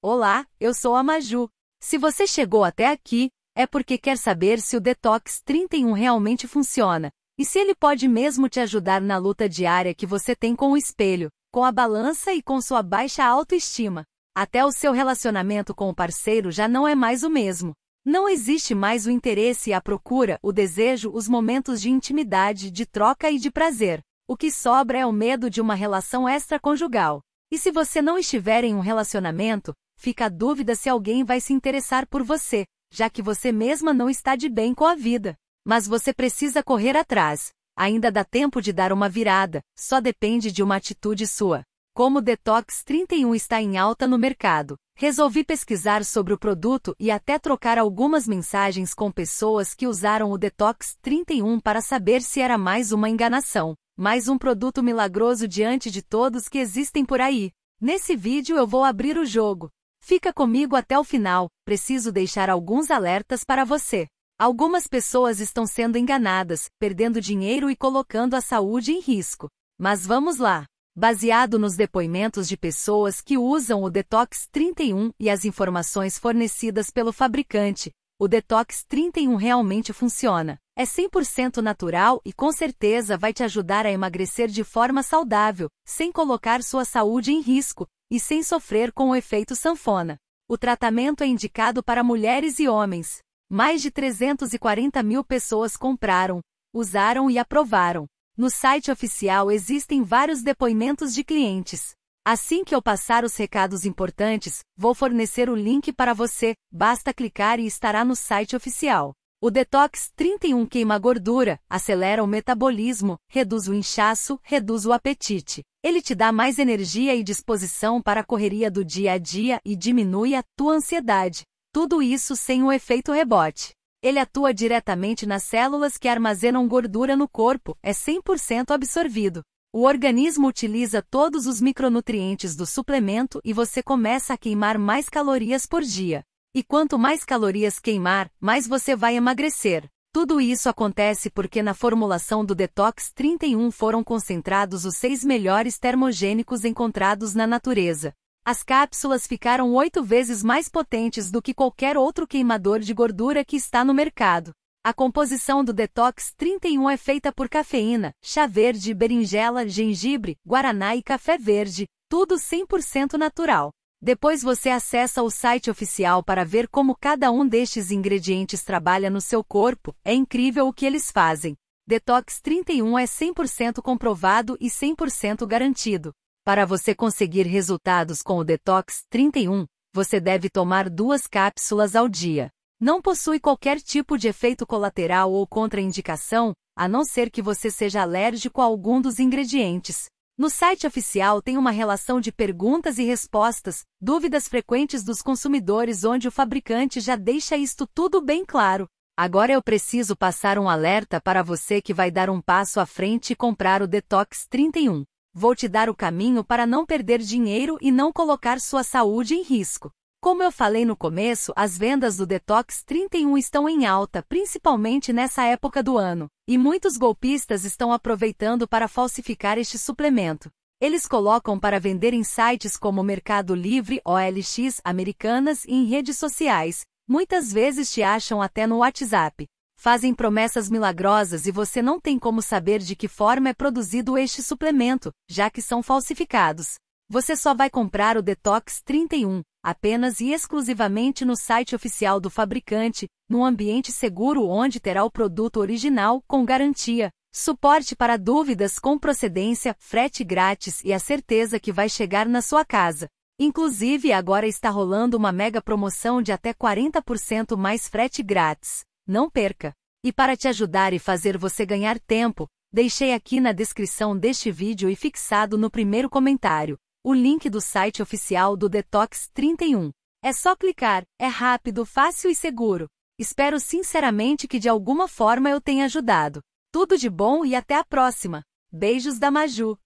Olá, eu sou a Maju. Se você chegou até aqui, é porque quer saber se o Detox 31 realmente funciona e se ele pode mesmo te ajudar na luta diária que você tem com o espelho, com a balança e com sua baixa autoestima. Até o seu relacionamento com o parceiro já não é mais o mesmo. Não existe mais o interesse e a procura, o desejo, os momentos de intimidade, de troca e de prazer. O que sobra é o medo de uma relação extraconjugal. E se você não estiver em um relacionamento, fica a dúvida se alguém vai se interessar por você, já que você mesma não está de bem com a vida. Mas você precisa correr atrás. Ainda dá tempo de dar uma virada, só depende de uma atitude sua. Como o Detox 31 está em alta no mercado, resolvi pesquisar sobre o produto e até trocar algumas mensagens com pessoas que usaram o Detox 31 para saber se era mais uma enganação, mais um produto milagroso diante de todos que existem por aí. Nesse vídeo eu vou abrir o jogo, Fica comigo até o final, preciso deixar alguns alertas para você. Algumas pessoas estão sendo enganadas, perdendo dinheiro e colocando a saúde em risco. Mas vamos lá. Baseado nos depoimentos de pessoas que usam o Detox 31 e as informações fornecidas pelo fabricante, o Detox 31 realmente funciona. É 100% natural e com certeza vai te ajudar a emagrecer de forma saudável, sem colocar sua saúde em risco e sem sofrer com o efeito sanfona. O tratamento é indicado para mulheres e homens. Mais de 340 mil pessoas compraram, usaram e aprovaram. No site oficial existem vários depoimentos de clientes. Assim que eu passar os recados importantes, vou fornecer o link para você, basta clicar e estará no site oficial. O Detox 31 queima gordura, acelera o metabolismo, reduz o inchaço, reduz o apetite. Ele te dá mais energia e disposição para a correria do dia a dia e diminui a tua ansiedade. Tudo isso sem o efeito rebote. Ele atua diretamente nas células que armazenam gordura no corpo, é 100% absorvido. O organismo utiliza todos os micronutrientes do suplemento e você começa a queimar mais calorias por dia. E quanto mais calorias queimar, mais você vai emagrecer. Tudo isso acontece porque na formulação do Detox 31 foram concentrados os seis melhores termogênicos encontrados na natureza. As cápsulas ficaram oito vezes mais potentes do que qualquer outro queimador de gordura que está no mercado. A composição do Detox 31 é feita por cafeína, chá verde, berinjela, gengibre, guaraná e café verde, tudo 100% natural. Depois você acessa o site oficial para ver como cada um destes ingredientes trabalha no seu corpo, é incrível o que eles fazem. Detox 31 é 100% comprovado e 100% garantido. Para você conseguir resultados com o Detox 31, você deve tomar duas cápsulas ao dia. Não possui qualquer tipo de efeito colateral ou contraindicação, a não ser que você seja alérgico a algum dos ingredientes. No site oficial tem uma relação de perguntas e respostas, dúvidas frequentes dos consumidores onde o fabricante já deixa isto tudo bem claro. Agora eu preciso passar um alerta para você que vai dar um passo à frente e comprar o Detox 31. Vou te dar o caminho para não perder dinheiro e não colocar sua saúde em risco. Como eu falei no começo, as vendas do Detox 31 estão em alta, principalmente nessa época do ano, e muitos golpistas estão aproveitando para falsificar este suplemento. Eles colocam para vender em sites como Mercado Livre, OLX, Americanas e em redes sociais. Muitas vezes te acham até no WhatsApp. Fazem promessas milagrosas e você não tem como saber de que forma é produzido este suplemento, já que são falsificados. Você só vai comprar o Detox 31 apenas e exclusivamente no site oficial do fabricante, num ambiente seguro onde terá o produto original com garantia, suporte para dúvidas com procedência, frete grátis e a certeza que vai chegar na sua casa. Inclusive, agora está rolando uma mega promoção de até 40% mais frete grátis. Não perca! E para te ajudar e fazer você ganhar tempo, deixei aqui na descrição deste vídeo e fixado no primeiro comentário o link do site oficial do Detox 31. É só clicar, é rápido, fácil e seguro. Espero sinceramente que de alguma forma eu tenha ajudado. Tudo de bom e até a próxima. Beijos da Maju.